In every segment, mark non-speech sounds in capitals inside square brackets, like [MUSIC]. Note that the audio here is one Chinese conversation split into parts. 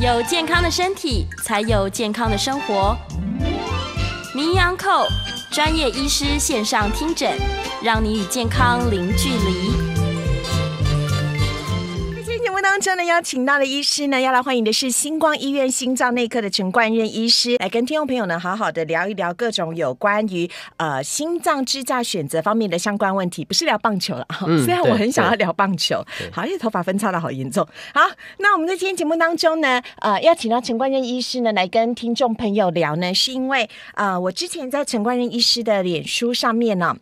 有健康的身体，才有健康的生活。名扬口专业医师线上听诊，让你与健康零距离。当中呢邀请到的医师呢，要来欢迎的是星光医院心脏内科的陈冠任医师，来跟听众朋友呢好好的聊一聊各种有关于呃心脏支架选择方面的相关问题，不是聊棒球了啊，[LAUGHS] 虽然我很想要聊棒球，好，因为头发分叉的好严重。好，那我们在今天节目当中呢，呃，要请到陈冠任医师呢来跟听众朋友聊呢，是因为呃我之前在陈冠任医师的脸书上面呢。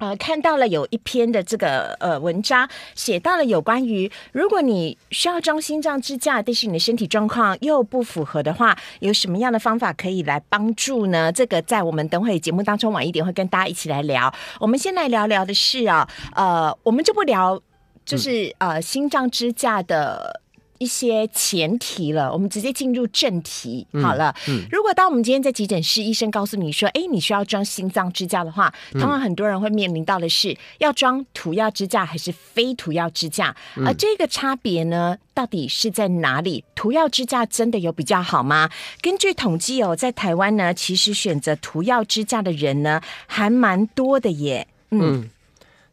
呃，看到了有一篇的这个呃文章，写到了有关于如果你需要装心脏支架，但是你的身体状况又不符合的话，有什么样的方法可以来帮助呢？这个在我们等会节目当中晚一点会跟大家一起来聊。我们先来聊聊的是啊，呃，我们就不聊，就是呃心脏支架的。一些前提了，我们直接进入正题好了。如果当我们今天在急诊室，医生告诉你说：“哎，你需要装心脏支架的话”，通常很多人会面临到的是要装涂药支架还是非涂药支架，而这个差别呢，到底是在哪里？涂药支架真的有比较好吗？根据统计哦，在台湾呢，其实选择涂药支架的人呢，还蛮多的耶。嗯。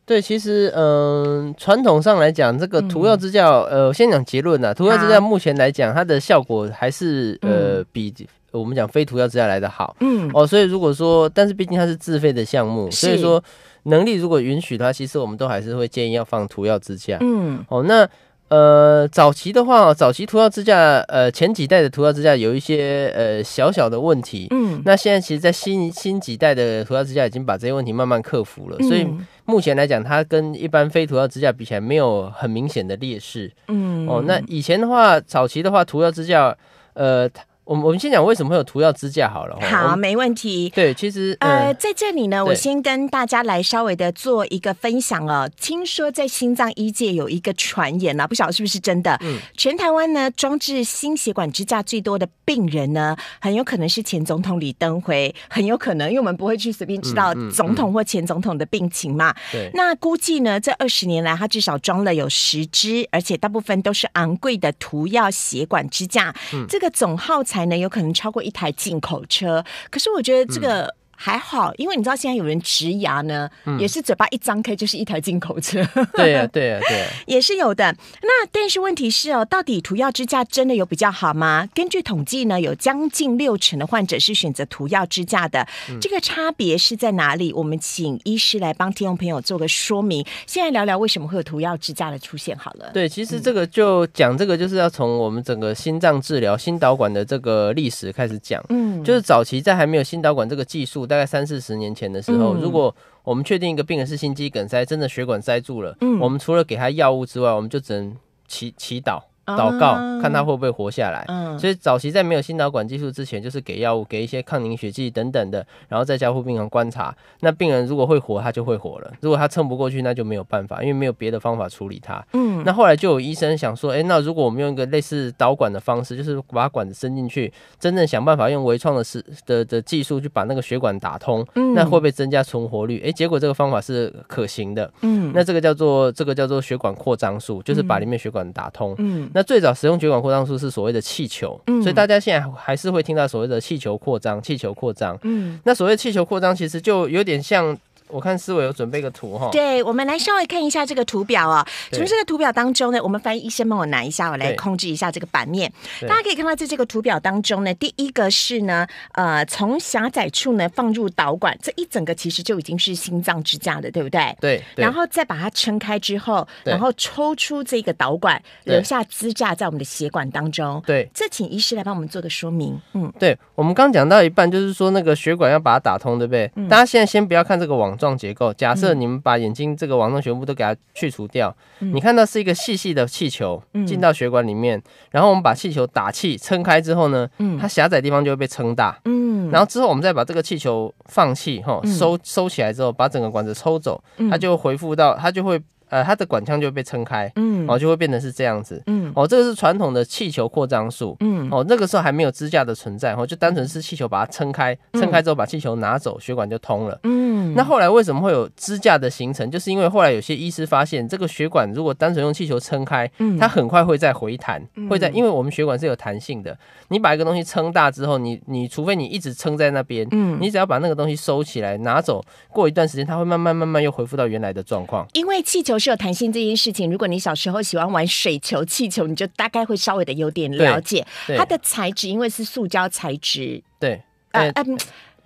对，其实嗯，传统上来讲，这个涂药支架，呃，我先讲结论呐，涂药支架目前来讲，它的效果还是呃比我们讲非涂药支架来的好，嗯哦，所以如果说，但是毕竟它是自费的项目，所以说能力如果允许它，其实我们都还是会建议要放涂药支架，嗯哦，那。呃，早期的话，早期涂料支架，呃，前几代的涂料支架有一些呃小小的问题，嗯，那现在其实，在新新几代的涂料支架已经把这些问题慢慢克服了，所以目前来讲，它跟一般非涂料支架比起来，没有很明显的劣势，嗯，哦，那以前的话，早期的话，涂料支架，呃。我我们先讲为什么会有涂药支架好了。好，没问题。对，其实呃，在这里呢，我先跟大家来稍微的做一个分享哦。听说在心脏医界有一个传言呢，不晓得是不是真的。嗯。全台湾呢，装置心血管支架最多的病人呢，很有可能是前总统李登辉，很有可能，因为我们不会去随便知道总统或前总统的病情嘛。对。那估计呢，这二十年来他至少装了有十支，而且大部分都是昂贵的涂药血管支架。嗯。这个总耗材。还能有可能超过一台进口车，可是我觉得这个。还好，因为你知道现在有人植牙呢，也是嘴巴一张开就是一台进口车。对对对，[LAUGHS] 也是有的。那但是问题是哦，到底涂药支架真的有比较好吗？根据统计呢，有将近六成的患者是选择涂药支架的。这个差别是在哪里？我们请医师来帮听众朋友做个说明。现在聊聊为什么会有涂药支架的出现好了。对，其实这个就讲这个就是要从我们整个心脏治疗、心导管的这个历史开始讲。嗯，就是早期在还没有心导管这个技术。大概三四十年前的时候，如果我们确定一个病人是心肌梗塞，真的血管塞住了，我们除了给他药物之外，我们就只能祈祈祷。祷告，看他会不会活下来。所以早期在没有心导管技术之前，就是给药物，给一些抗凝血剂等等的，然后再交互病房观察。那病人如果会活，他就会活了；如果他撑不过去，那就没有办法，因为没有别的方法处理他。嗯。那后来就有医生想说：，哎，那如果我们用一个类似导管的方式，就是把管子伸进去，真正想办法用微创的、是的的技术去把那个血管打通，那会不会增加存活率？哎，结果这个方法是可行的。嗯。那这个叫做这个叫做血管扩张术，就是把里面血管打通。嗯。那最早使用血管扩张术是所谓的气球，所以大家现在还是会听到所谓的气球扩张、气球扩张。嗯，那所谓气球扩张其实就有点像。我看思维有准备个图哈，对我们来稍微看一下这个图表啊。从这个图表当中呢，我们翻译医生帮我拿一下，我来控制一下这个版面。大家可以看到，在这个图表当中呢，第一个是呢，呃，从狭窄处呢放入导管，这一整个其实就已经是心脏支架了，对不对？对。然后再把它撑开之后，然后抽出这个导管，留下支架在我们的血管当中。对。这请医师来帮我们做个说明。嗯，对我们刚讲到一半，就是说那个血管要把它打通，对不对？大家现在先不要看这个网。状结构，假设你们把眼睛这个网状全部都给它去除掉，你看到是一个细细的气球，进到血管里面，然后我们把气球打气撑开之后呢，它狭窄地方就会被撑大，嗯，然后之后我们再把这个气球放气哈，收收起来之后，把整个管子抽走，它就恢复到它就会。呃，它的管腔就会被撑开，嗯，哦，就会变成是这样子，嗯，哦，这个是传统的气球扩张术，嗯，哦，那个时候还没有支架的存在，哦，就单纯是气球把它撑开，撑开之后把气球拿走，血管就通了，嗯，那后来为什么会有支架的形成？就是因为后来有些医师发现，这个血管如果单纯用气球撑开，嗯，它很快会再回弹，会在，因为我们血管是有弹性的，你把一个东西撑大之后，你，你除非你一直撑在那边，嗯，你只要把那个东西收起来拿走，过一段时间它会慢慢慢慢又恢复到原来的状况，因为气球。不是有弹性这件事情，如果你小时候喜欢玩水球、气球，你就大概会稍微的有点了解它的材质，因为是塑胶材质。对，嗯。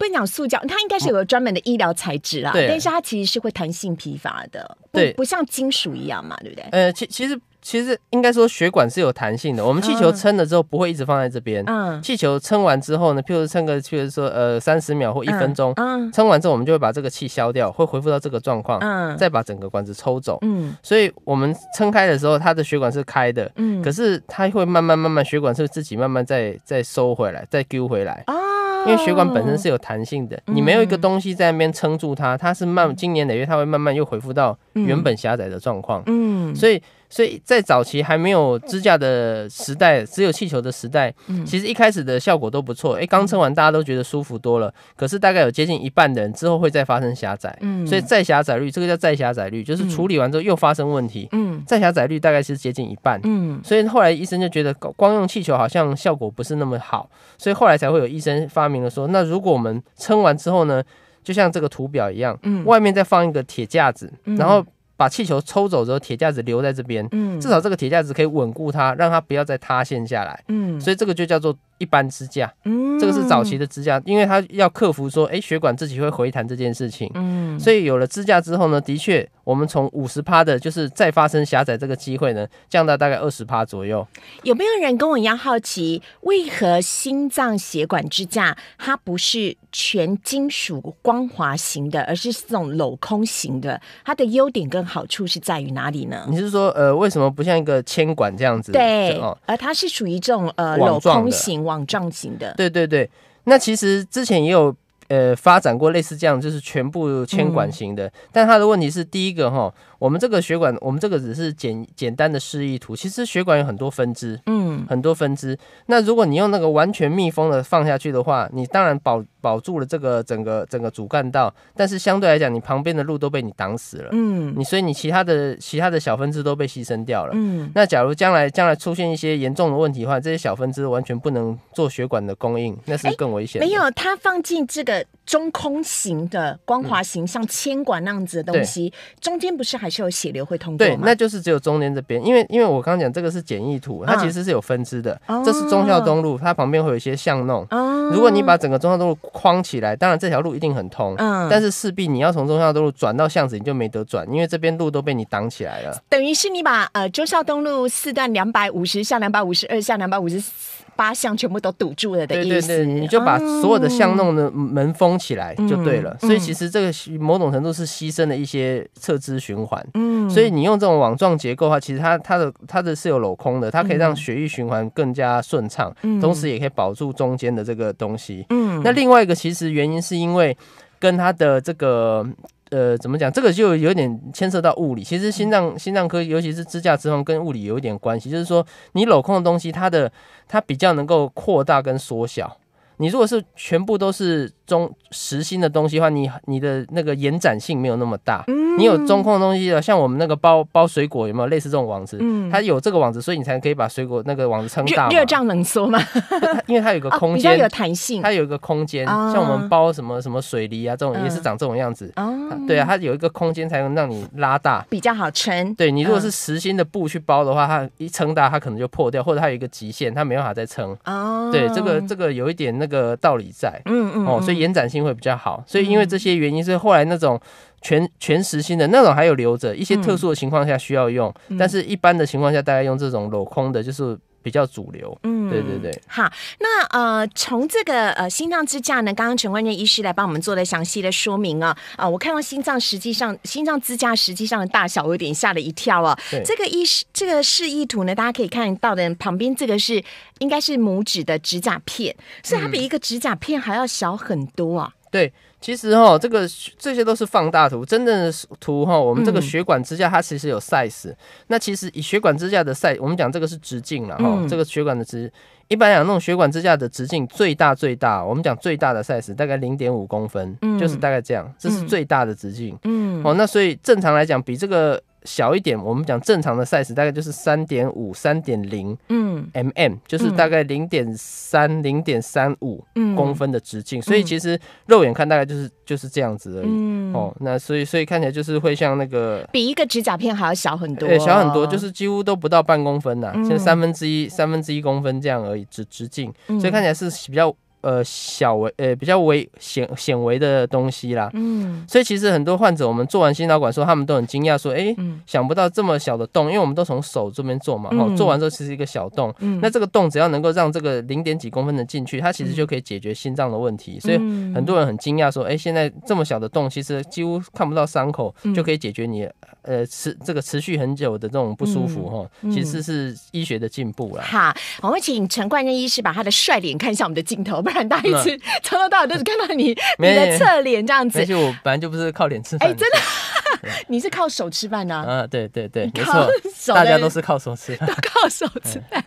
不讲塑胶，它应该是有个专门的医疗材质啊。对。但是它其实是会弹性疲乏的，对，不像金属一样嘛，对不对？呃，其其实其实应该说血管是有弹性的。我们气球撑了之后不会一直放在这边。嗯。气球撑完之后呢，譬如撑个，譬如说呃三十秒或一分钟，撑完之后我们就会把这个气消掉，会恢复到这个状况。嗯。再把整个管子抽走。嗯。所以我们撑开的时候，它的血管是开的。嗯。可是它会慢慢慢慢血管是自己慢慢再再收回来，再丢回来。啊。因为血管本身是有弹性的，你没有一个东西在那边撑住它，它是慢，今年累月它会慢慢又恢复到原本狭窄的状况。嗯，所以。所以在早期还没有支架的时代，只有气球的时代，其实一开始的效果都不错。诶，刚撑完大家都觉得舒服多了。可是大概有接近一半的人之后会再发生狭窄。嗯，所以再狭窄率这个叫再狭窄率，就是处理完之后又发生问题。嗯，再狭窄率大概是接近一半。嗯，所以后来医生就觉得光用气球好像效果不是那么好，所以后来才会有医生发明了说，那如果我们撑完之后呢，就像这个图表一样，外面再放一个铁架子，然后。把气球抽走之后，铁架子留在这边，嗯，至少这个铁架子可以稳固它，让它不要再塌陷下来，嗯，所以这个就叫做。一般支架，嗯，这个是早期的支架，因为它要克服说，哎，血管自己会回弹这件事情，嗯，所以有了支架之后呢，的确，我们从五十趴的，就是再发生狭窄这个机会呢，降到大概二十趴左右。有没有人跟我一样好奇，为何心脏血管支架它不是全金属光滑型的，而是这种镂空型的？它的优点跟好处是在于哪里呢？你是说，呃，为什么不像一个铅管这样子？对，而它是属于这种呃镂空型。网状型的，对对对，那其实之前也有呃发展过类似这样，就是全部监管型的，但他的问题是第一个哈。我们这个血管，我们这个只是简简单的示意图。其实血管有很多分支，嗯，很多分支。那如果你用那个完全密封的放下去的话，你当然保保住了这个整个整个主干道，但是相对来讲，你旁边的路都被你挡死了，嗯，你所以你其他的其他的小分支都被牺牲掉了，嗯。那假如将来将来出现一些严重的问题的话，这些小分支完全不能做血管的供应，那是更危险。没有，它放进这个中空型的光滑型，像铅管那样子的东西，中间不是还血流会通过，对，那就是只有中间这边，因为因为我刚刚讲这个是简易图，它其实是有分支的。这是中孝东路，它旁边会有一些巷弄。如果你把整个中孝东路框起来，当然这条路一定很通，但是势必你要从中孝东路转到巷子，你就没得转，因为这边路都被你挡起来了。等于是你把呃中孝东路四段两百五十巷两百五十二巷两百五十。八巷全部都堵住了的意思，你就把所有的巷弄的门封起来就对了。所以其实这个某种程度是牺牲了一些侧支循环。嗯，所以你用这种网状结构的话，其实它它的它的是有镂空的，它可以让血液循环更加顺畅，同时也可以保住中间的这个东西。嗯，那另外一个其实原因是因为跟它的这个。呃，怎么讲？这个就有点牵涉到物理。其实心脏、心脏科，尤其是支架、之后跟物理有一点关系。就是说，你镂空的东西，它的它比较能够扩大跟缩小。你如果是全部都是。中实心的东西的话，你你的那个延展性没有那么大。嗯。你有中空的东西的，像我们那个包包水果有没有类似这种网子？嗯。它有这个网子，所以你才可以把水果那个网子撑大热胀冷缩嘛。[LAUGHS] 因为它有个空 [LAUGHS] 间。比有弹性。它有一个空间，像我们包什么什么水梨啊，这种也是长这种样子。哦。对啊，它有一个空间才能让你拉大。比较好撑。对你如果是实心的布去包的话，它一撑大它可能就破掉，或者它有一个极限，它没办法再撑。哦。对，这个这个有一点那个道理在。嗯嗯。哦，所以。延展性会比较好，所以因为这些原因，所以后来那种全全实心的那种还有留着，一些特殊的情况下需要用，但是一般的情况下，大概用这种镂空的，就是。比较主流，嗯，对对对，好，那呃，从这个呃心脏支架呢，刚刚陈冠杰医师来帮我们做了详细的说明啊，啊，我看到心脏实际上心脏支架实际上的大小有点吓了一跳啊，对，这个示这个示意图呢，大家可以看到的旁边这个是应该是拇指的指甲片，所以它比一个指甲片还要小很多啊，对。其实哈，这个这些都是放大图，真正的图哈。我们这个血管支架它其实有 size，那其实以血管支架的 size，我们讲这个是直径了哈。这个血管的直，一般讲那种血管支架的直径最大最大，我们讲最大的 size 大概零点五公分，就是大概这样，这是最大的直径。嗯，哦，那所以正常来讲，比这个。小一点，我们讲正常的 size 大概就是三点五、三点零，嗯，mm 就是大概零点三、零点三五，公分的直径，所以其实肉眼看大概就是就是这样子而已。哦，那所以所以看起来就是会像那个，比一个指甲片还要小很多，小很多，就是几乎都不到半公分呐，现在三分之一、三分之一公分这样而已，直直径，所以看起来是比较。呃，小微呃比较微显显微的东西啦，嗯，所以其实很多患者我们做完心导管，说他们都很惊讶，说哎，想不到这么小的洞，因为我们都从手这边做嘛，哦，做完之后其实一个小洞，那这个洞只要能够让这个零点几公分的进去，它其实就可以解决心脏的问题，所以很多人很惊讶说，哎，现在这么小的洞，其实几乎看不到伤口就可以解决你，呃，持这个持续很久的这种不舒服哈，其实是医学的进步了。好，我们请陈冠任医师把他的帅脸看一下我们的镜头。很大一只，[LAUGHS] 从头到尾都是看到你你的侧脸这样子。而且我本来就不是靠脸吃饭，哎，真的。[LAUGHS] 你是靠手吃饭呢？[LAUGHS] 啊？对对对，没错，大家都是靠手吃，饭，[LAUGHS] 都靠手吃饭。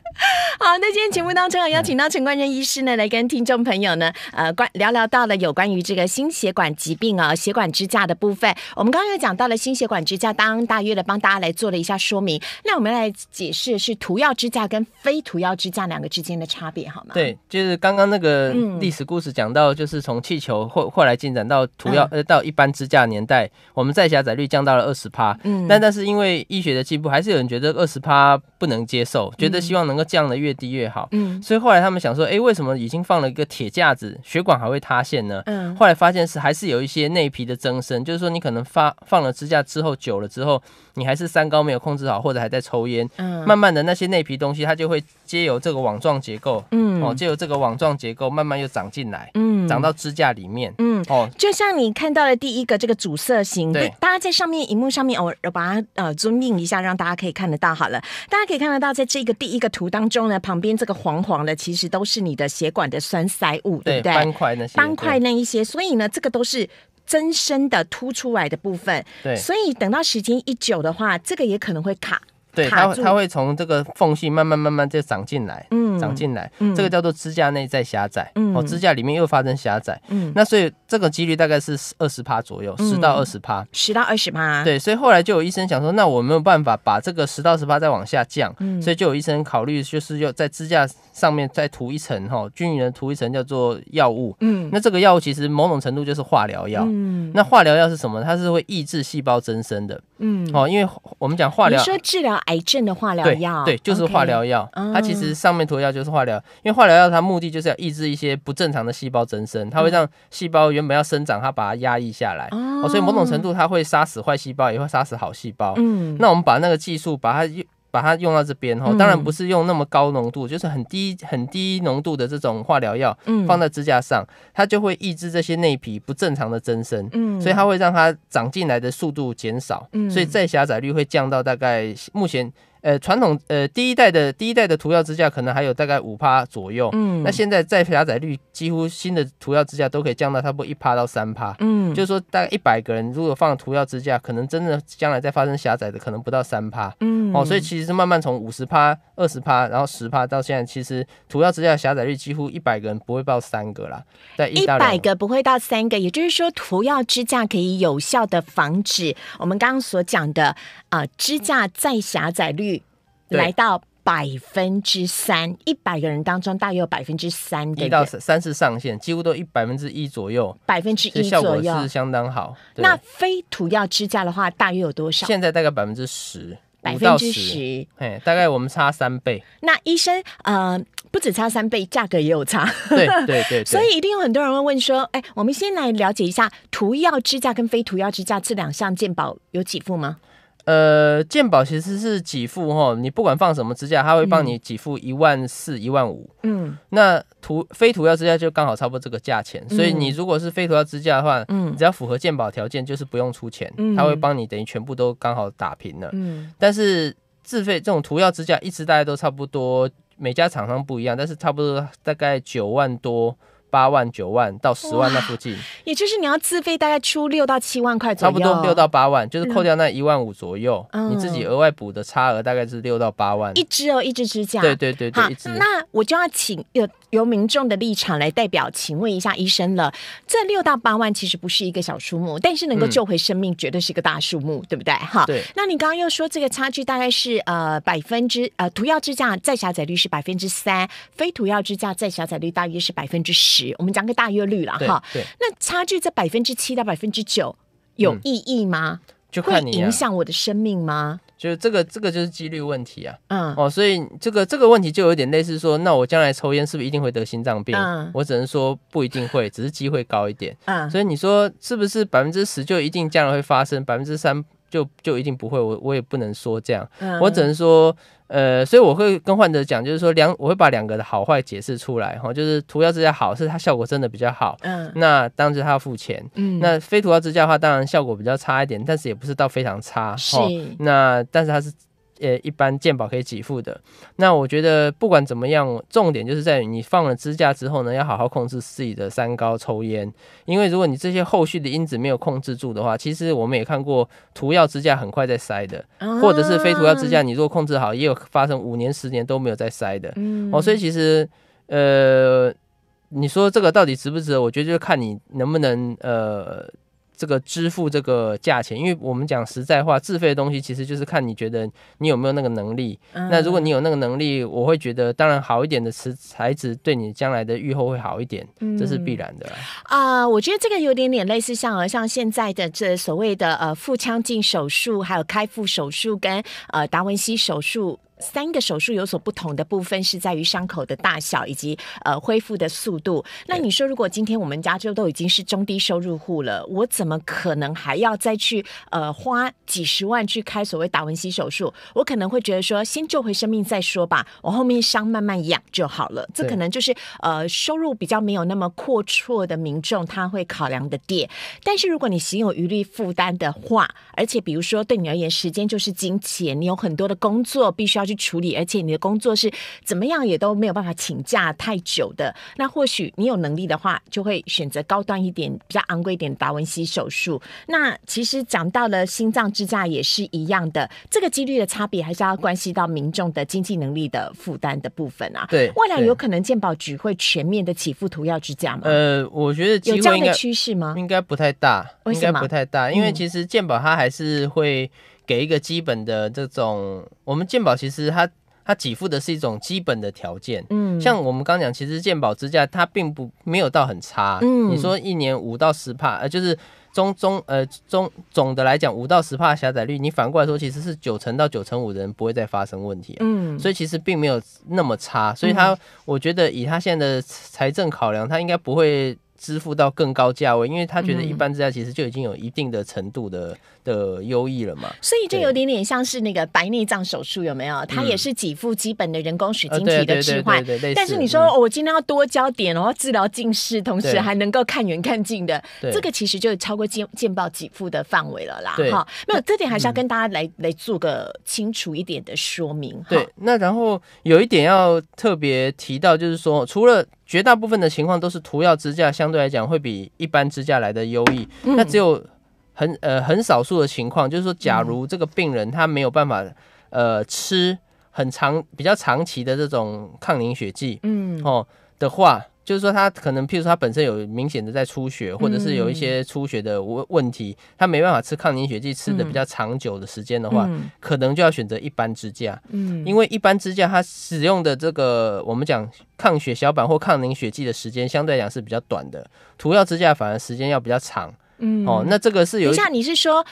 好，那今天节目当中啊，邀请到陈冠仁医师呢，来跟听众朋友呢，呃，关聊聊到了有关于这个心血管疾病哦，血管支架的部分。我们刚刚有讲到了心血管支架，当大约的帮大家来做了一下说明。那我们来解释是涂药支架跟非涂药支架两个之间的差别，好吗？对，就是刚刚那个历史故事讲到，就是从气球或后来进展到涂药呃到一般支架年代，我们在狭窄率。降到了二十帕，嗯，但但是因为医学的进步，还是有人觉得二十帕不能接受，觉得希望能够降的越低越好，嗯，所以后来他们想说，哎，为什么已经放了一个铁架子，血管还会塌陷呢？嗯，后来发现是还是有一些内皮的增生，就是说你可能发放了支架之后久了之后，你还是三高没有控制好，或者还在抽烟，嗯，慢慢的那些内皮东西它就会借由这个网状结构，嗯，哦，借由这个网状结构慢慢又长进来，嗯。长到支架里面，嗯，哦，就像你看到的第一个这个主色型，对，大家在上面荧幕上面，我把它呃 z 命一下，让大家可以看得到。好了，大家可以看得到，在这个第一个图当中呢，旁边这个黄黄的，其实都是你的血管的栓塞物，对不对？斑块那些，斑块那一些，所以呢，这个都是增生的凸出来的部分，对，所以等到时间一久的话，这个也可能会卡。对，它它会从这个缝隙慢慢慢慢就长进来，嗯，长进来，这个叫做支架内再狭窄，嗯，哦，支架里面又发生狭窄，嗯，那所以这个几率大概是二十帕左右，十到二十帕，十到二十帕，对，所以后来就有医生想说，那我没有办法把这个十到十帕再往下降，嗯，所以就有医生考虑就是要在支架上面再涂一层哈，均匀的涂一层叫做药物，嗯，那这个药物其实某种程度就是化疗药，嗯，那化疗药是什么？它是会抑制细胞增生的。嗯，哦，因为我们讲化疗，你说治疗癌症的化疗药，对，就是化疗药，它其实上面涂药就是化疗，因为化疗药它目的就是要抑制一些不正常的细胞增生，它会让细胞原本要生长，它把它压抑下来，哦，所以某种程度它会杀死坏细胞，也会杀死好细胞，嗯，那我们把那个技术把它用。把它用到这边哈，当然不是用那么高浓度，就是很低、很低浓度的这种化疗药，放在支架上，它就会抑制这些内皮不正常的增生，嗯，所以它会让它长进来的速度减少，嗯，所以再狭窄率会降到大概目前。呃，传统呃第一代的、第一代的涂药支架可能还有大概五趴左右，嗯，那现在再狭窄率几乎新的涂药支架都可以降到差不多一趴到三趴，嗯，就是说大概一百个人如果放涂药支架，可能真的将来再发生狭窄的可能不到三趴，嗯，哦，所以其实是慢慢从五十趴、二十趴，然后十趴到现在，其实涂药支架狭窄率几乎一百个人不会到三个啦，在一百个不会到三个，也就是说涂药支架可以有效的防止我们刚刚所讲的。啊，支架再狭窄率来到百分之三，一百个人当中大约有百分之三的。一到三，三是上限，几乎都一百分之一左右。百分之一，效果是相当好。那非涂药支架的话，大约有多少？现在大概百分之十，百分之十。哎，大概我们差三倍。那医生，呃，不止差三倍，价格也有差。对 [LAUGHS] 对对。所以一定有很多人会问说：“哎，我们先来了解一下涂药支架跟非涂药支架这两项健保有几副吗？”呃，鉴宝其实是给付哈，你不管放什么支架，他会帮你给付一万四、一万五。嗯，那涂非涂药支架就刚好差不多这个价钱，所以你如果是非涂药支架的话，嗯，只要符合鉴宝条件，就是不用出钱，他会帮你等于全部都刚好打平了。嗯，但是自费这种涂药支架，一支大概都差不多，每家厂商不一样，但是差不多大概九万多。八万九万到十万那附近，也就是你要自费大概出六到七万块左右，差不多六到八万，就是扣掉那一万五左右，你自己额外补的差额大概是六到八万，一支哦，一支指甲，对对对，一只。那我就要请有。由民众的立场来代表，请问一下医生了，这六到八万其实不是一个小数目，但是能够救回生命，绝对是一个大数目，对不对？哈，那你刚刚又说这个差距大概是呃百分之呃涂药支架再狭窄率是百分之三，非涂药支架再狭窄率大约是百分之十，我们讲个大约率了哈。那差距在百分之七到百分之九有意义吗？就会影响我的生命吗？就是这个，这个就是几率问题啊。嗯，哦，所以这个这个问题就有点类似说，那我将来抽烟是不是一定会得心脏病？我只能说不一定会，只是机会高一点。嗯，所以你说是不是百分之十就一定将来会发生？百分之三？就就一定不会，我我也不能说这样，我只能说，呃，所以我会跟患者讲，就是说两，我会把两个的好坏解释出来哈，就是涂药支架好，是它效果真的比较好，嗯，那当时他要付钱，嗯，那非涂药支架的话，当然效果比较差一点，但是也不是到非常差，是，那但是它是。呃，一般鉴宝可以给付的。那我觉得不管怎么样，重点就是在于你放了支架之后呢，要好好控制自己的三高、抽烟。因为如果你这些后续的因子没有控制住的话，其实我们也看过涂药支架很快在塞的，或者是非涂药支架，你如果控制好，也有发生五年、十年都没有在塞的。嗯，哦，所以其实，呃，你说这个到底值不值？得？我觉得就看你能不能，呃。这个支付这个价钱，因为我们讲实在话，自费的东西其实就是看你觉得你有没有那个能力。那如果你有那个能力，我会觉得当然好一点的词材质对你将来的愈后会好一点，这是必然的。啊，我觉得这个有点点类似像呃像现在的这所谓的呃腹腔镜手术，还有开腹手术跟呃达文西手术。三个手术有所不同的部分是在于伤口的大小以及呃恢复的速度。那你说，如果今天我们加州都已经是中低收入户了，我怎么可能还要再去呃花几十万去开所谓达文西手术？我可能会觉得说，先救回生命再说吧，我后面伤慢慢养就好了。这可能就是呃收入比较没有那么阔绰的民众他会考量的点。但是如果你心有余力负担的话，而且比如说对你而言时间就是金钱，你有很多的工作必须要。去处理，而且你的工作是怎么样也都没有办法请假太久的。那或许你有能力的话，就会选择高端一点、比较昂贵一点达文西手术。那其实讲到了心脏支架也是一样的，这个几率的差别还是要关系到民众的经济能力的负担的部分啊。对，未来有可能健保局会全面的起付涂药支架吗？呃，我觉得有样的趋势吗？应该不太大，应该不太大，因为其实健保它还是会。给一个基本的这种，我们健保其实它它给付的是一种基本的条件，嗯，像我们刚讲，其实健保支架它并不没有到很差，嗯，你说一年五到十帕，呃，就是中中呃中总的来讲五到十帕狭窄率，你反过来说其实是九成到九成五的人不会再发生问题，嗯，所以其实并没有那么差，所以它我觉得以它现在的财政考量，它应该不会支付到更高价位，因为它觉得一般支架其实就已经有一定的程度的。的优异了嘛？所以就有点点像是那个白内障手术有没有？它也是给付基本的人工水晶体的置换，但是你说我今天要多焦点，然后治疗近视，同时还能够看远看近的，这个其实就超过健健保给付的范围了啦。哈，没有这点还是要跟大家来来做个清楚一点的说明。对，那然后有一点要特别提到，就是说除了绝大部分的情况都是涂药支架，相对来讲会比一般支架来的优异，那只有。很呃很少数的情况，就是说，假如这个病人他没有办法呃吃很长比较长期的这种抗凝血剂，嗯哦的话，就是说他可能譬如说他本身有明显的在出血，或者是有一些出血的问问题，他没办法吃抗凝血剂吃的比较长久的时间的话，可能就要选择一般支架，嗯，因为一般支架它使用的这个我们讲抗血小板或抗凝血剂的时间相对来讲是比较短的，涂药支架反而时间要比较长。嗯，哦，那这个是有像下你是说，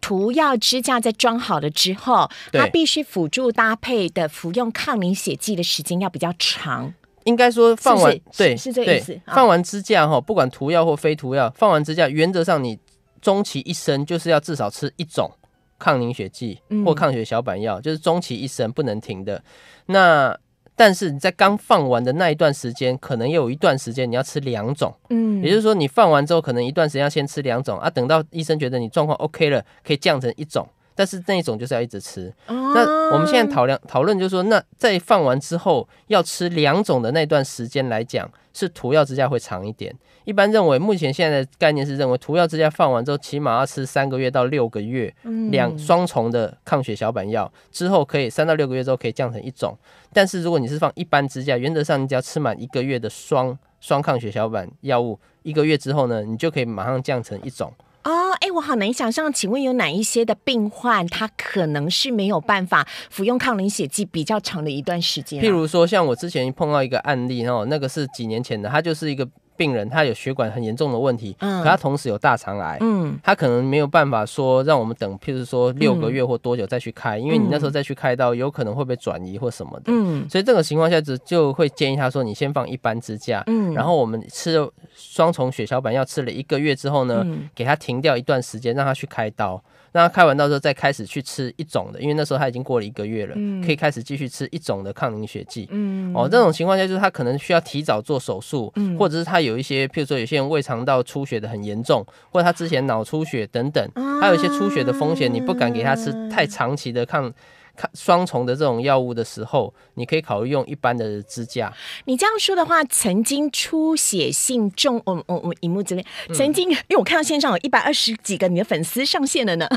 涂药支架在装好了之后，它必须辅助搭配的服用抗凝血剂的时间要比较长。应该说放完对是这意思，放完支架哈，不管涂药或非涂药，放完支架原则上你终其一生就是要至少吃一种抗凝血剂或抗血小板药，就是终其一生不能停的。那但是你在刚放完的那一段时间，可能又有一段时间你要吃两种，嗯，也就是说你放完之后，可能一段时间要先吃两种啊，等到医生觉得你状况 OK 了，可以降成一种。但是那一种就是要一直吃，那我们现在讨论讨论就是说，那在放完之后要吃两种的那段时间来讲，是涂药支架会长一点。一般认为，目前现在的概念是认为涂药支架放完之后，起码要吃三个月到六个月两双重的抗血小板药，之后可以三到六个月之后可以降成一种。但是如果你是放一般支架，原则上你只要吃满一个月的双双抗血小板药物，一个月之后呢，你就可以马上降成一种。我好难想象，请问有哪一些的病患，他可能是没有办法服用抗凝血剂比较长的一段时间？譬如说，像我之前碰到一个案例哦，那个是几年前的，他就是一个。病人他有血管很严重的问题，嗯，可他同时有大肠癌，嗯，他可能没有办法说让我们等，譬如说六个月或多久再去开，因为你那时候再去开刀，有可能会被转移或什么的，嗯，所以这种情况下只就会建议他说你先放一般支架，嗯，然后我们吃双重血小板药吃了一个月之后呢，给他停掉一段时间，让他去开刀。那开完到时候再开始去吃一种的，因为那时候他已经过了一个月了，可以开始继续吃一种的抗凝血剂。嗯，哦，这种情况下就是他可能需要提早做手术，或者是他有一些，比如说有些人胃肠道出血的很严重，或者他之前脑出血等等，还有一些出血的风险，你不敢给他吃太长期的抗。双重的这种药物的时候，你可以考虑用一般的支架。你这样说的话，曾经出血性中……我我我，荧幕之边曾经，因为我看到线上有一百二十几个你的粉丝上线了呢。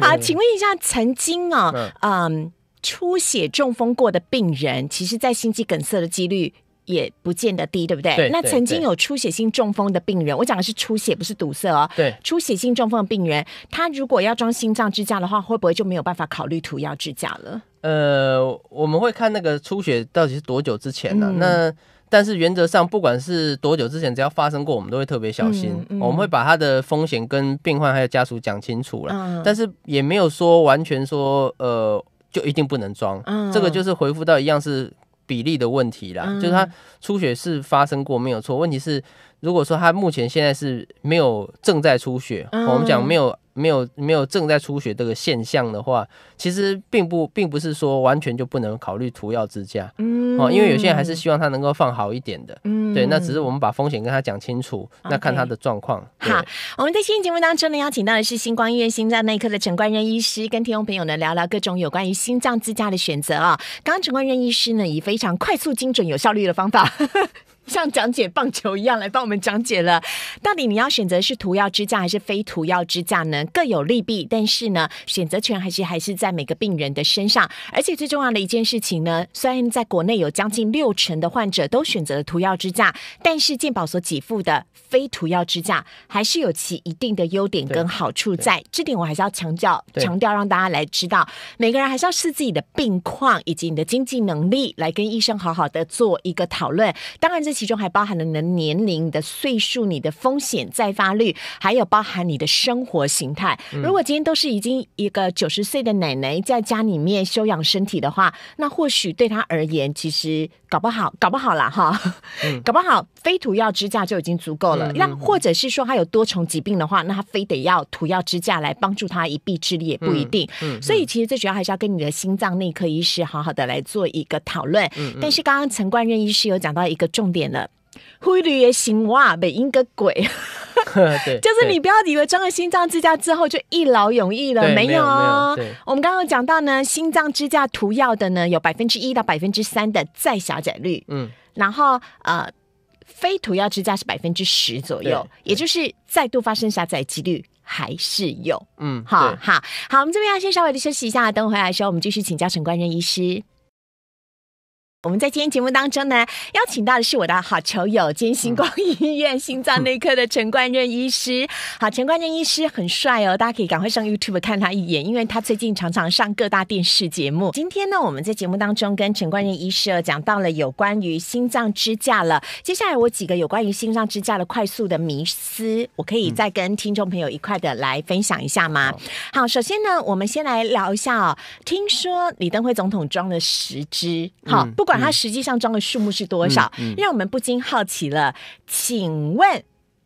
好，[LAUGHS] 请问一下，曾经啊，嗯，出血中风过的病人，其实，在心肌梗塞的几率。也不见得低，对不对？那曾经有出血性中风的病人，我讲的是出血，不是堵塞哦。对，出血性中风的病人，他如果要装心脏支架的话，会不会就没有办法考虑涂药支架了？呃，我们会看那个出血到底是多久之前呢？那但是原则上，不管是多久之前，只要发生过，我们都会特别小心。我们会把他的风险跟病患还有家属讲清楚了。但是也没有说完全说，呃，就一定不能装。这个就是回复到一样是。比例的问题啦，就是他出血是发生过没有错，问题是。如果说他目前现在是没有正在出血，我们讲没有没有没有正在出血这个现象的话，其实并不并不是说完全就不能考虑涂药支架，嗯，哦，因为有些人还是希望他能够放好一点的，嗯，对，那只是我们把风险跟他讲清楚，那看他的状况。好，我们在今天节目当中呢，邀请到的是星光医院心脏内科的陈冠仁医师，跟听众朋友呢聊聊各种有关于心脏支架的选择啊。刚刚陈冠仁医师呢，以非常快速、精准、有效率的方法。[LAUGHS] 像讲解棒球一样来帮我们讲解了，到底你要选择是涂药支架还是非涂药支架呢？各有利弊，但是呢，选择权还是还是在每个病人的身上。而且最重要的一件事情呢，虽然在国内有将近六成的患者都选择了涂药支架，但是健保所给付的非涂药支架还是有其一定的优点跟好处在。这点我还是要强调，强调让大家来知道，每个人还是要视自己的病况以及你的经济能力来跟医生好好的做一个讨论。当然这。其中还包含了你的年龄、你的岁数、你的风险再发率，还有包含你的生活形态。如果今天都是已经一个九十岁的奶奶在家里面休养身体的话，那或许对她而言，其实搞不好搞不好了哈。嗯。[LAUGHS] 搞不好非涂药支架就已经足够了。那或者是说她有多重疾病的话，那她非得要涂药支架来帮助她一臂之力也不一定。嗯。所以其实最主要还是要跟你的心脏内科医师好好的来做一个讨论。嗯。但是刚刚陈冠任医师有讲到一个重点。了，灰驴也行哇，美应个鬼。对，[LAUGHS] 就是你不要以为装了心脏支架之后就一劳永逸了，没有。我们刚刚讲到呢，心脏支架涂药的呢有百分之一到百分之三的再狭窄率，嗯，然后呃，非涂药支架是百分之十左右，也就是再度发生狭窄几率还是有，嗯，好，好，好，我们这边要先稍微的休息一下，等我回来的时候我们继续请教陈冠仁医师。我们在今天节目当中呢，邀请到的是我的好球友，兼星光医院心脏内科的陈冠任医师。[LAUGHS] 好，陈冠任医师很帅哦，大家可以赶快上 YouTube 看他一眼，因为他最近常常上各大电视节目。今天呢，我们在节目当中跟陈冠任医师讲到了有关于心脏支架了。接下来我几个有关于心脏支架的快速的迷思，我可以再跟听众朋友一块的来分享一下吗？好，首先呢，我们先来聊一下哦。听说李登辉总统装了十支，好，不管。它实际上装的数目是多少，让我们不禁好奇了。请问，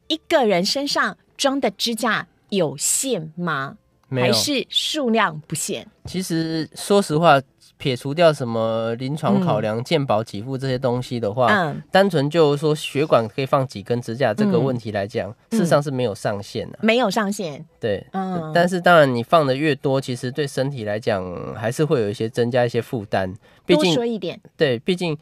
一个人身上装的支架有限吗？还是数量不限？其实，说实话。撇除掉什么临床考量、鉴保给付这些东西的话，单纯就说血管可以放几根支架这个问题来讲，事实上是没有上限的。没有上限。对。嗯。但是当然，你放的越多，其实对身体来讲还是会有一些增加一些负担。多说一点。对，毕竟，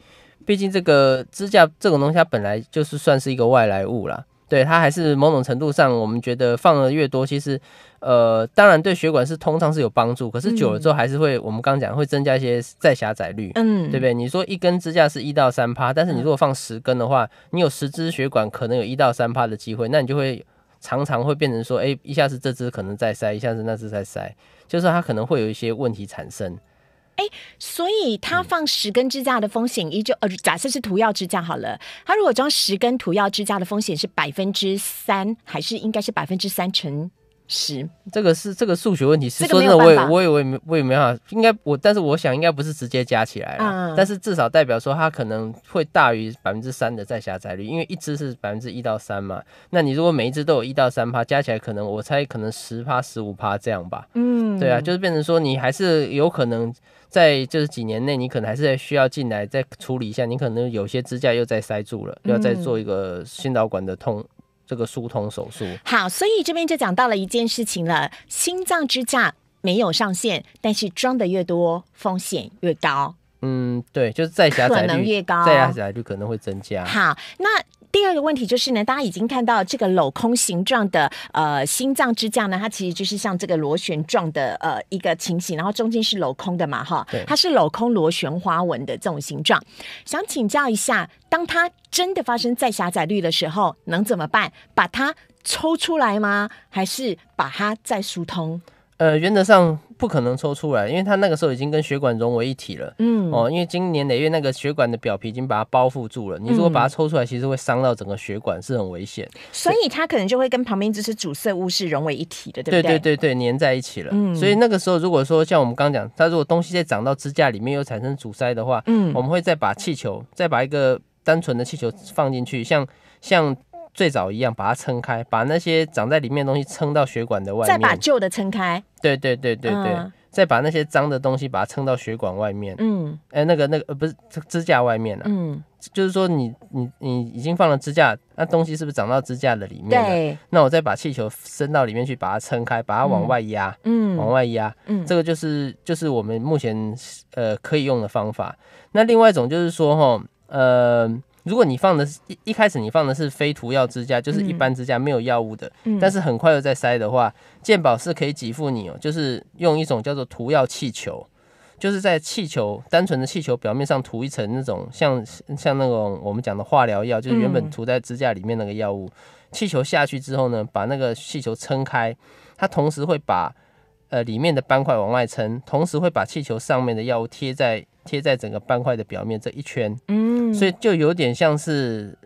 毕竟这个支架这种东西，它本来就是算是一个外来物啦。对它还是某种程度上，我们觉得放的越多，其实，呃，当然对血管是通常是有帮助，可是久了之后还是会，我们刚刚讲会增加一些再狭窄率，嗯，对不对？你说一根支架是一到三趴，但是你如果放十根的话，你有十支血管可能有一到三趴的机会，那你就会常常会变成说，哎，一下子这支可能再塞，一下子那支再塞，就是它可能会有一些问题产生。哎，所以他放十根支架的风险，依旧呃，假设是涂药支架好了，他如果装十根涂药支架的风险是百分之三，还是应该是百分之三乘？是，这个是这个数学问题，是说真的，我也我也我也没我也没办法，应该我，但是我想应该不是直接加起来了，但是至少代表说它可能会大于百分之三的再狭窄率，因为一只是百分之一到三嘛，那你如果每一只都有一到三趴，加起来可能我猜可能十趴十五趴这样吧，嗯，对啊，就是变成说你还是有可能在就是几年内你可能还是需要进来再处理一下，你可能有些支架又再塞住了，要再做一个心导管的通。这个疏通手术好，所以这边就讲到了一件事情了：心脏支架没有上限，但是装的越多，风险越高。嗯，对，就是再狭窄率越高，再狭窄率可能会增加。好，那。第二个问题就是呢，大家已经看到这个镂空形状的呃心脏支架呢，它其实就是像这个螺旋状的呃一个情形，然后中间是镂空的嘛，哈，它是镂空螺旋花纹的这种形状。想请教一下，当它真的发生再狭窄率的时候，能怎么办？把它抽出来吗？还是把它再疏通？呃，原则上。不可能抽出来，因为它那个时候已经跟血管融为一体了。嗯，哦，因为今年累月那个血管的表皮已经把它包覆住了。你如果把它抽出来，其实会伤到整个血管，是很危险。所以它可能就会跟旁边这些阻塞物是融为一体的，对不对？对对对对，黏在一起了。嗯，所以那个时候如果说像我们刚讲，它如果东西再长到支架里面又产生阻塞的话，嗯，我们会再把气球，再把一个单纯的气球放进去，像像。最早一样，把它撑开，把那些长在里面的东西撑到血管的外面，再把旧的撑开。对对对对对，再把那些脏的东西把它撑到血管外面。嗯，哎，那个那个不是支架外面了。嗯，就是说你你你已经放了支架，那东西是不是长到支架的里面了？那我再把气球伸到里面去，把它撑开，把它往外压。嗯，往外压。嗯，这个就是就是我们目前呃可以用的方法。那另外一种就是说哈，呃。如果你放的是一一开始你放的是非涂药支架，就是一般支架没有药物的，但是很快又再塞的话，健保是可以给付你哦，就是用一种叫做涂药气球，就是在气球单纯的气球表面上涂一层那种像像那种我们讲的化疗药，就是原本涂在支架里面那个药物。气球下去之后呢，把那个气球撑开，它同时会把呃里面的斑块往外撑，同时会把气球上面的药物贴在。贴在整个斑块的表面这一圈，嗯，所以就有点像是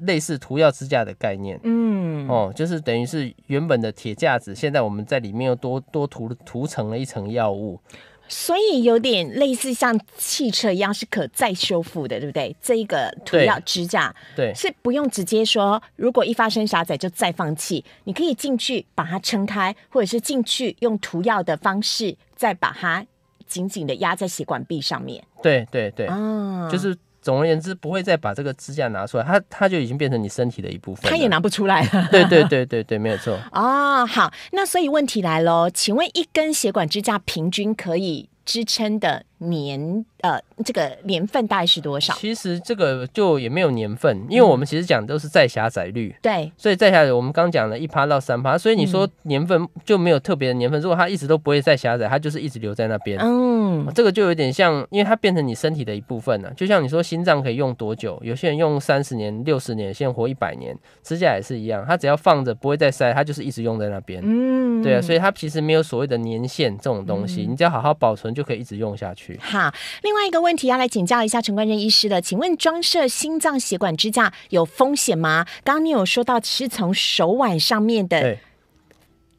类似涂药支架的概念，嗯，哦，就是等于是原本的铁架子，现在我们在里面又多多涂涂成了一层药物，所以有点类似像汽车一样是可再修复的，对不对？这一个涂药支架，对，是不用直接说，如果一发生狭窄就再放弃，你可以进去把它撑开，或者是进去用涂药的方式再把它。紧紧的压在血管壁上面，对对对，啊，就是总而言之，不会再把这个支架拿出来，它它就已经变成你身体的一部分，它也拿不出来，对对对对对，没有错。哦，[LAUGHS] 好，那所以问题来喽，请问一根血管支架平均可以支撑的？年呃，这个年份大概是多少？其实这个就也没有年份，因为我们其实讲都是再狭窄率。对，所以再狭窄，我们刚讲了一趴到三趴，所以你说年份就没有特别的年份。如果它一直都不会再狭窄，它就是一直留在那边。嗯，这个就有点像，因为它变成你身体的一部分了。就像你说心脏可以用多久，有些人用三十年、六十年，现在活一百年，指甲也是一样，它只要放着不会再塞，它就是一直用在那边。嗯，对啊，所以它其实没有所谓的年限这种东西，你只要好好保存就可以一直用下去。好，另外一个问题要来请教一下陈冠仁医师了，请问装设心脏血管支架有风险吗？刚刚你有说到是从手腕上面的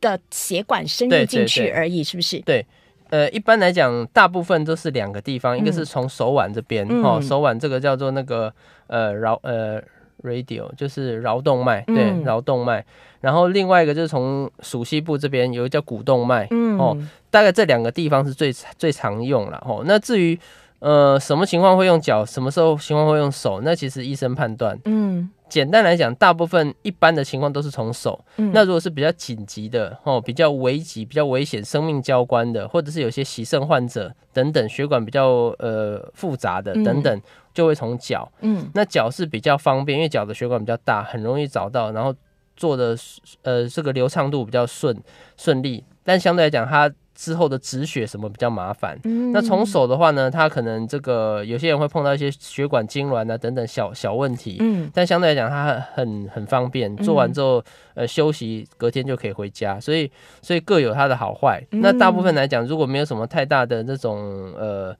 的血管深入进去而已，是不是？对，呃，一般来讲，大部分都是两个地方，一个是从手腕这边，哦，手腕这个叫做那个呃桡呃。radio 就是桡动脉，对，桡动脉。然后另外一个就是从手膝部这边，有一叫股动脉，哦，大概这两个地方是最最常用了。哦，那至于呃什么情况会用脚，什么时候情况会用手，那其实医生判断。嗯，简单来讲，大部分一般的情况都是从手。那如果是比较紧急的，哦，比较危急、比较危险、生命交关的，或者是有些洗肾患者等等，血管比较呃复杂的等等。就会从脚，嗯，那脚是比较方便，因为脚的血管比较大，很容易找到，然后做的呃这个流畅度比较顺顺利，但相对来讲，它之后的止血什么比较麻烦。嗯，那从手的话呢，它可能这个有些人会碰到一些血管痉挛啊等等小小问题。嗯，但相对来讲，它很很方便，做完之后呃休息隔天就可以回家，所以所以各有它的好坏。那大部分来讲，如果没有什么太大的那种呃。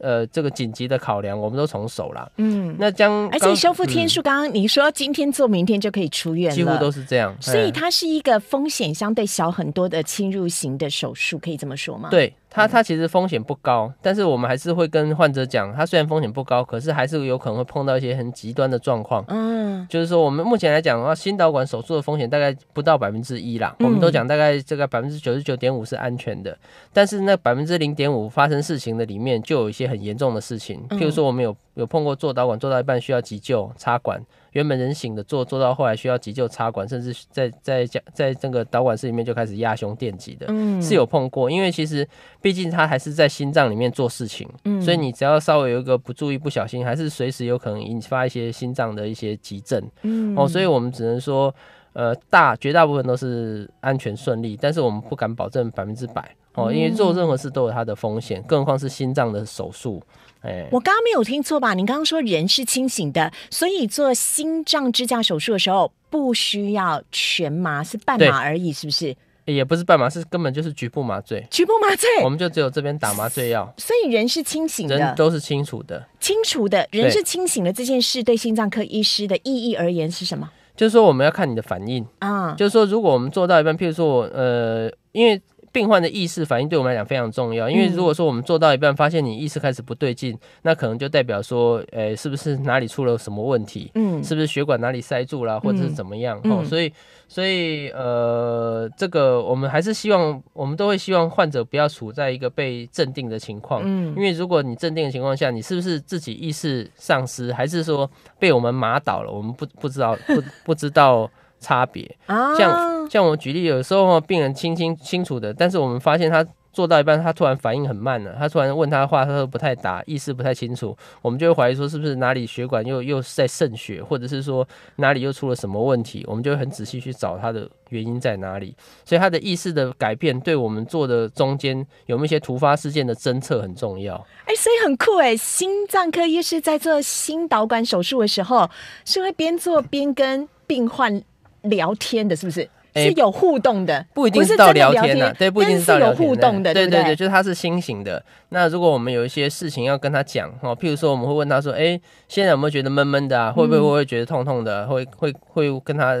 呃，这个紧急的考量，我们都从手了。嗯，那将而且修复天数，刚刚你说今天做，明天就可以出院，几乎都是这样。所以它是一个风险相对小很多的侵入型的手术，可以这么说吗？对。它它其实风险不高，但是我们还是会跟患者讲，它虽然风险不高，可是还是有可能会碰到一些很极端的状况。嗯，就是说我们目前来讲的话，心导管手术的风险大概不到百分之一啦。我们都讲大概这个百分之九十九点五是安全的，但是那百分之零点五发生事情的里面，就有一些很严重的事情，譬如说我们有。有碰过做导管做到一半需要急救插管，原本人醒的做做到后来需要急救插管，甚至在在在这个导管室里面就开始压胸电击的，是有碰过。因为其实毕竟他还是在心脏里面做事情，所以你只要稍微有一个不注意、不小心，还是随时有可能引发一些心脏的一些急症。哦，所以我们只能说，呃，大绝大部分都是安全顺利，但是我们不敢保证百分之百哦，因为做任何事都有它的风险，更何况是心脏的手术。我刚刚没有听错吧？你刚刚说人是清醒的，所以做心脏支架手术的时候不需要全麻，是半麻而已，是不是？也不是半麻，是根本就是局部麻醉。局部麻醉，我们就只有这边打麻醉药。所以人是清醒的，都是清楚的，清楚的人是清醒的这件事，对心脏科医师的意义而言是什么？就是说我们要看你的反应啊。就是说，如果我们做到一半，譬如说，呃，因为。病患的意识反应对我们来讲非常重要，因为如果说我们做到一半，发现你意识开始不对劲，那可能就代表说，诶，是不是哪里出了什么问题？嗯，是不是血管哪里塞住了，或者是怎么样？哦，所以，所以，呃，这个我们还是希望，我们都会希望患者不要处在一个被镇定的情况。嗯，因为如果你镇定的情况下，你是不是自己意识丧失，还是说被我们麻倒了？我们不不知道，不不知道。差别啊，像像我们举例，有时候病人清清清楚的，但是我们发现他做到一半，他突然反应很慢了，他突然问他话，他说不太答，意识不太清楚，我们就会怀疑说是不是哪里血管又又在渗血，或者是说哪里又出了什么问题，我们就会很仔细去找他的原因在哪里。所以他的意识的改变，对我们做的中间有没有一些突发事件的侦测很重要。哎，所以很酷哎，心脏科医师在做心导管手术的时候，是会边做边跟病患。聊天的是不是是有互动的？不一定不是到聊天的，对，不一定是有互动的。对对对，就是它是新型的。那如果我们有一些事情要跟他讲，哦，譬如说我们会问他说：“哎，现在有没有觉得闷闷的啊？会不会会觉得痛痛的？会会会跟他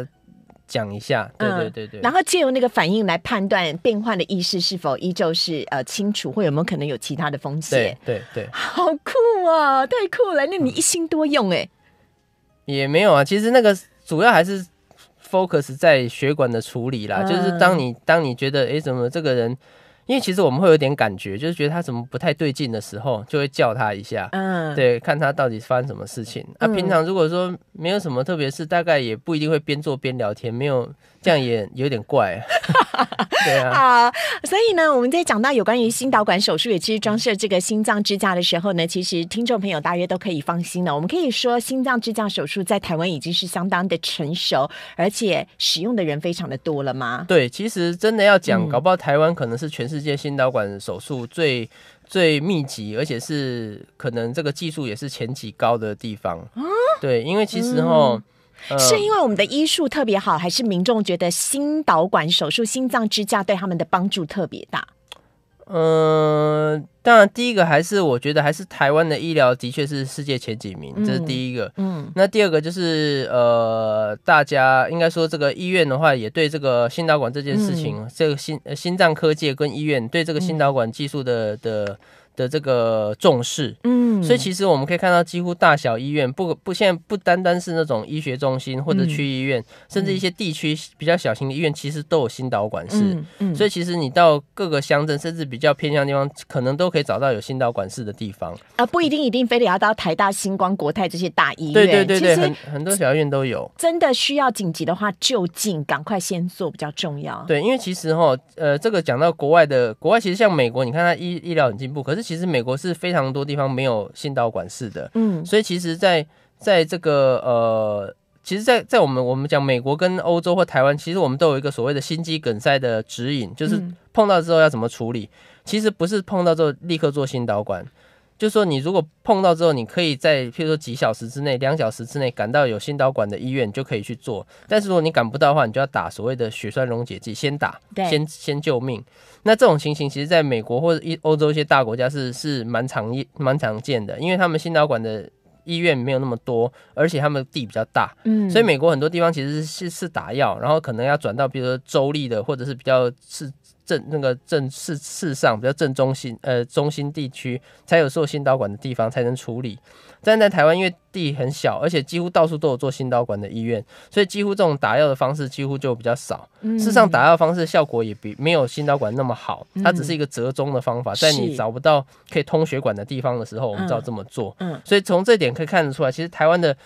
讲一下。”对对对对。然后借由那个反应来判断病患的意识是否依旧是呃清楚，或有没有可能有其他的风险？对对。好酷啊！太酷了！那你一心多用哎，也没有啊。其实那个主要还是。focus 在血管的处理啦，就是当你当你觉得哎怎么这个人，因为其实我们会有点感觉，就是觉得他怎么不太对劲的时候，就会叫他一下，嗯，对，看他到底发生什么事情。那平常如果说没有什么特别事，大概也不一定会边做边聊天，没有。这样也有点怪，[LAUGHS] 对啊。所以呢，我们在讲到有关于心导管手术，也其实装设这个心脏支架的时候呢，其实听众朋友大约都可以放心了。我们可以说，心脏支架手术在台湾已经是相当的成熟，而且使用的人非常的多了嘛。对，其实真的要讲，搞不好台湾可能是全世界心导管手术最最密集，而且是可能这个技术也是前几高的地方。对，因为其实哈。是因为我们的医术特别好，还是民众觉得心导管手术、心脏支架对他们的帮助特别大？呃，当然，第一个还是我觉得还是台湾的医疗的确是世界前几名，这是第一个。嗯，那第二个就是呃，大家应该说这个医院的话，也对这个心导管这件事情，这个心心脏科界跟医院对这个心导管技术的的。的这个重视，嗯，所以其实我们可以看到，几乎大小医院不不现在不单单是那种医学中心或者区医院，甚至一些地区比较小型的医院，其实都有心导管室。所以其实你到各个乡镇，甚至比较偏的地方，可能都可以找到有心导管室的地方啊，不一定一定非得要到台大、星光、国泰这些大医院。对对对对，很多小医院都有。真的需要紧急的话，就近赶快先做比较重要。对，因为其实哈，呃，这个讲到国外的国外，其实像美国，你看它医医疗很进步，可是。其实美国是非常多地方没有心导管式的，嗯，所以其实，在在这个呃，其实，在在我们我们讲美国跟欧洲或台湾，其实我们都有一个所谓的心肌梗塞的指引，就是碰到之后要怎么处理。其实不是碰到之后立刻做心导管。就是说你如果碰到之后，你可以在譬如说几小时之内、两小时之内赶到有心导管的医院，就可以去做。但是如果你赶不到的话，你就要打所谓的血栓溶解剂，先打，先先救命。那这种情形，其实在美国或者一欧洲一些大国家是是蛮常蛮常见的，因为他们心导管的医院没有那么多，而且他们地比较大，嗯，所以美国很多地方其实是是打药，然后可能要转到比如说州立的或者是比较是。正那个正市市上比较正中心呃中心地区才有做心导管的地方才能处理，但在台湾因为地很小，而且几乎到处都有做心导管的医院，所以几乎这种打药的方式几乎就比较少。市上打药方式效果也比没有心导管那么好，它只是一个折中的方法，在你找不到可以通血管的地方的时候，我们照这么做。嗯，所以从这点可以看得出来，其实台湾的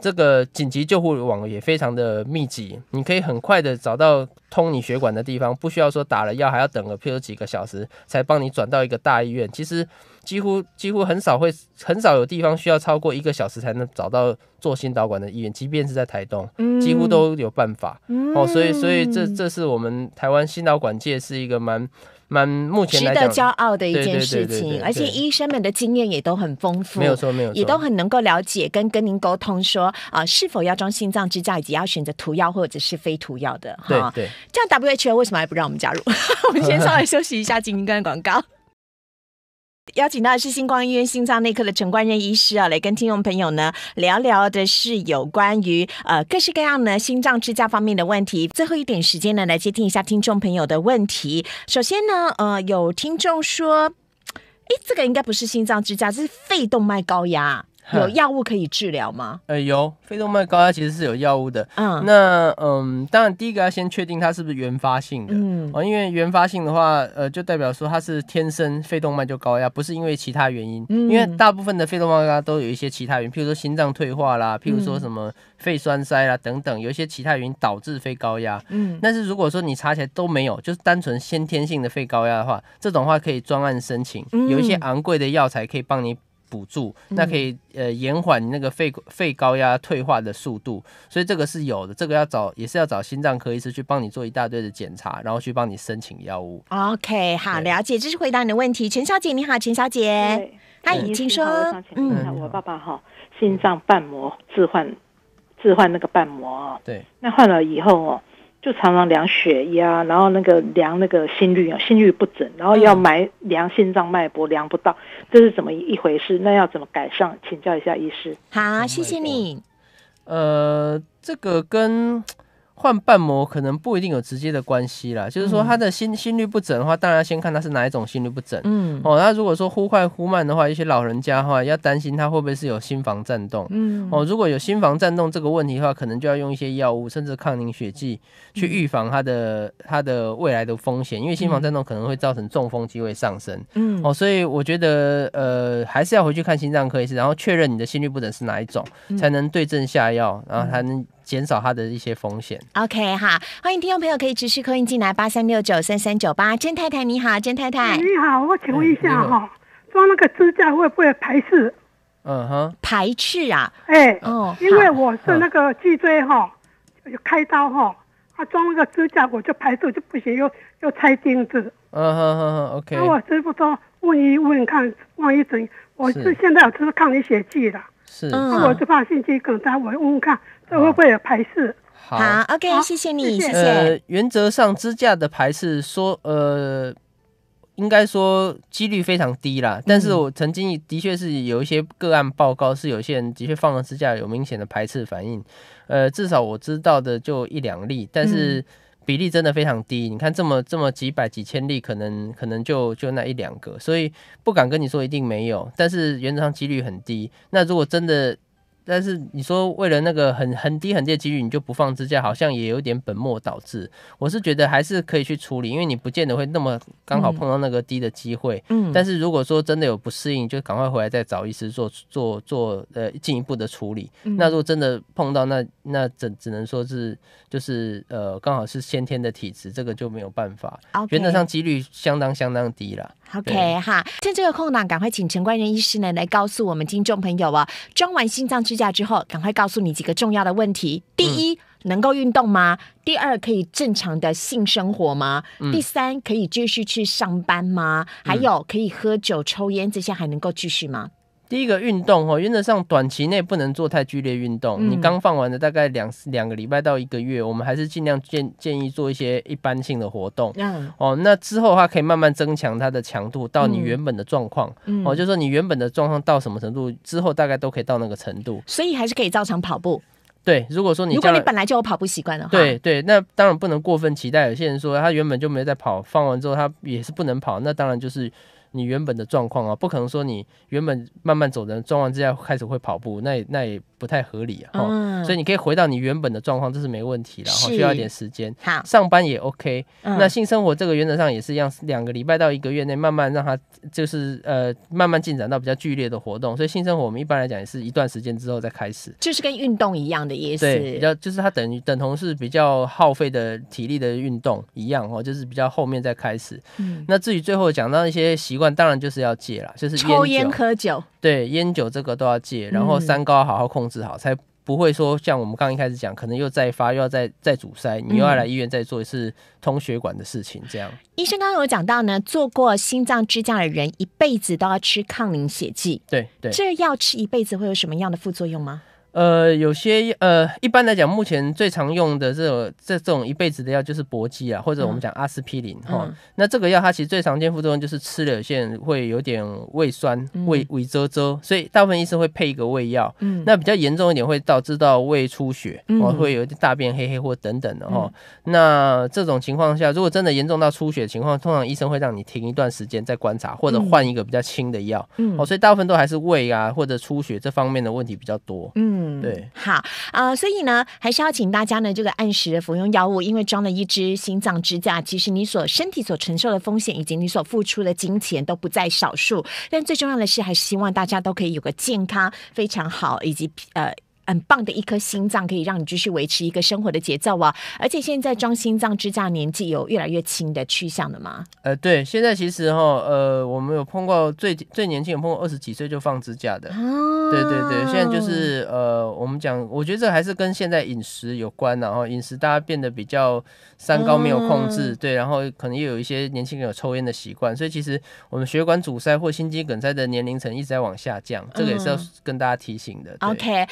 这个紧急救护网也非常的密集，你可以很快的找到。通你血管的地方，不需要说打了药还要等个譬如几个小时才帮你转到一个大医院。其实几乎几乎很少会很少有地方需要超过一个小时才能找到做心导管的医院，即便是在台东，几乎都有办法。哦，所以所以这这是我们台湾心导管界是一个蛮蛮目前值得骄傲的一件事情，而且医生们的经验也都很丰富，没有错没有错，也都很能够了解跟跟您沟通说啊，是否要装心脏支架，以及要选择涂药或者是非涂药的哈。对对。这样 W H o 为什么还不让我们加入？[LAUGHS] 我们先稍微休息一下，进行一段广告。[LAUGHS] 邀请到的是星光医院心脏内科的陈冠仁医师啊，来跟听众朋友呢聊聊的是有关于呃各式各样的心脏支架方面的问题。最后一点时间呢，来接听一下听众朋友的问题。首先呢，呃，有听众说，哎，这个应该不是心脏支架，这是肺动脉高压。有药物可以治疗吗？呃，有肺动脉高压其实是有药物的。嗯，那嗯，当然第一个要先确定它是不是原发性的。嗯，哦，因为原发性的话，呃，就代表说它是天生肺动脉就高压，不是因为其他原因。嗯，因为大部分的肺动脉高压都有一些其他原因，譬如说心脏退化啦，譬如说什么肺栓塞啦等等，有一些其他原因导致肺高压。嗯，但是如果说你查起来都没有，就是单纯先天性的肺高压的话，这种话可以专案申请，有一些昂贵的药材可以帮你。补助，那可以呃延缓那个肺肺高压退化的速度，所以这个是有的。这个要找也是要找心脏科医师去帮你做一大堆的检查，然后去帮你申请药物。OK，好了解，这是回答你的问题。陈小姐你好，陈小姐，欢已经说。嗯，我爸爸哈，心脏瓣膜置换，置换那个瓣膜哦，对，那换了以后哦。就常常量血压，然后那个量那个心率啊，心率不准，然后要买量心脏脉搏，量不到，这是怎么一回事？那要怎么改善？请教一下医师。好，谢谢你。呃，这个跟。换瓣膜可能不一定有直接的关系啦，就是说他的心心率不整的话，当然先看他是哪一种心率不整，嗯哦，那如果说忽快忽慢的话，一些老人家的话要担心他会不会是有心房颤动，嗯哦，如果有心房颤动这个问题的话，可能就要用一些药物，甚至抗凝血剂去预防他的他的未来的风险，因为心房颤动可能会造成中风机会上升，嗯哦，所以我觉得呃还是要回去看心脏科医生，然后确认你的心率不整是哪一种，才能对症下药，然后才能。减少它的一些风险。OK，哈，欢迎听众朋友可以持续扣音进来八三六九三三九八。甄太太你好，甄太太你好，我请问一下哈，装那个支架会不会排斥？嗯哼，排斥啊，哎，哦，因为我是那个脊椎哈，开刀哈，他装那个支架我就排斥就不行，要要拆钉子。嗯哼哼哼，OK。那我师不说问一问看，问一怎？我是现在我是抗凝血剂的。是，我就怕信息更大，我问问看，会不会有排斥？好，OK，谢谢你，谢谢。原则上支架的排斥，说呃，应该说几率非常低啦。但是我曾经的确是有一些个案报告，是有些人的确放了支架有明显的排斥反应。呃，至少我知道的就一两例，但是。比例真的非常低，你看这么这么几百几千例，可能可能就就那一两个，所以不敢跟你说一定没有，但是原则上几率很低。那如果真的，但是你说为了那个很很低很低的几率，你就不放支架，好像也有点本末倒置。我是觉得还是可以去处理，因为你不见得会那么刚好碰到那个低的机会。嗯。但是如果说真的有不适应，就赶快回来再找医师做做做呃进一步的处理。那如果真的碰到那那只只能说是就是呃刚好是先天的体质，这个就没有办法。原则上几率相当相当低了。OK 哈，趁这个空档，赶快请陈冠仁医师呢来告诉我们听众朋友啊，装完心脏之。假之后，赶快告诉你几个重要的问题：第一，能够运动吗？第二，可以正常的性生活吗？第三，可以继续去上班吗？还有，可以喝酒、抽烟这些还能够继续吗？第一个运动哦，原则上短期内不能做太剧烈运动。你刚放完的大概两两个礼拜到一个月，我们还是尽量建建议做一些一般性的活动。嗯，哦，那之后的话可以慢慢增强它的强度，到你原本的状况。嗯、哦，就是说你原本的状况到什么程度，之后大概都可以到那个程度。所以还是可以照常跑步。对，如果说你如果你本来就有跑步习惯的话，对对，那当然不能过分期待。有些人说他原本就没在跑，放完之后他也是不能跑，那当然就是。你原本的状况啊，不可能说你原本慢慢走的状况之下开始会跑步，那也那也不太合理啊。嗯。所以你可以回到你原本的状况，这是没问题的。是。需要一点时间。好。上班也 OK。嗯。那性生活这个原则上也是一样，两个礼拜到一个月内慢慢让它就是呃慢慢进展到比较剧烈的活动。所以性生活我们一般来讲也是一段时间之后再开始。就是跟运动一样的也是。对，比较就是它等于等同是比较耗费的体力的运动一样哦，就是比较后面再开始。嗯。那至于最后讲到一些习。习惯当然就是要戒啦，就是抽烟、喝酒，对，烟酒这个都要戒，然后三高好好控制好，才不会说像我们刚一开始讲，可能又再发，又要再再阻塞，你又要来医院再做一次通血管的事情。这样，医生刚刚有讲到呢，做过心脏支架的人一辈子都要吃抗凝血剂，对对，这个药吃一辈子会有什么样的副作用吗？呃，有些呃，一般来讲，目前最常用的这种这这种一辈子的药就是铂剂啊，或者我们讲阿司匹林哈。那这个药它其实最常见副作用就是吃了有些人会有点胃酸、胃胃灼灼，所以大部分医生会配一个胃药。嗯。那比较严重一点会导致到胃出血，哦，会有点大便黑黑或等等的哈。那这种情况下，如果真的严重到出血情况，通常医生会让你停一段时间再观察，或者换一个比较轻的药。嗯。哦，所以大部分都还是胃啊或者出血这方面的问题比较多。嗯。嗯，对，好，呃，所以呢，还是要请大家呢，这个按时服用药物，因为装了一支心脏支架，其实你所身体所承受的风险，以及你所付出的金钱都不在少数。但最重要的是，还是希望大家都可以有个健康，非常好，以及呃。很棒的一颗心脏，可以让你继续维持一个生活的节奏啊。而且现在装心脏支架年纪有越来越轻的趋向了吗？呃，对，现在其实哈，呃，我们有碰过最最年轻，有碰过二十几岁就放支架的。对对对，现在就是呃，我们讲，我觉得这还是跟现在饮食有关，然后饮食大家变得比较三高没有控制，对，然后可能又有一些年轻人有抽烟的习惯，所以其实我们血管阻塞或心肌梗塞的年龄层一直在往下降，这个也是要跟大家提醒的。OK。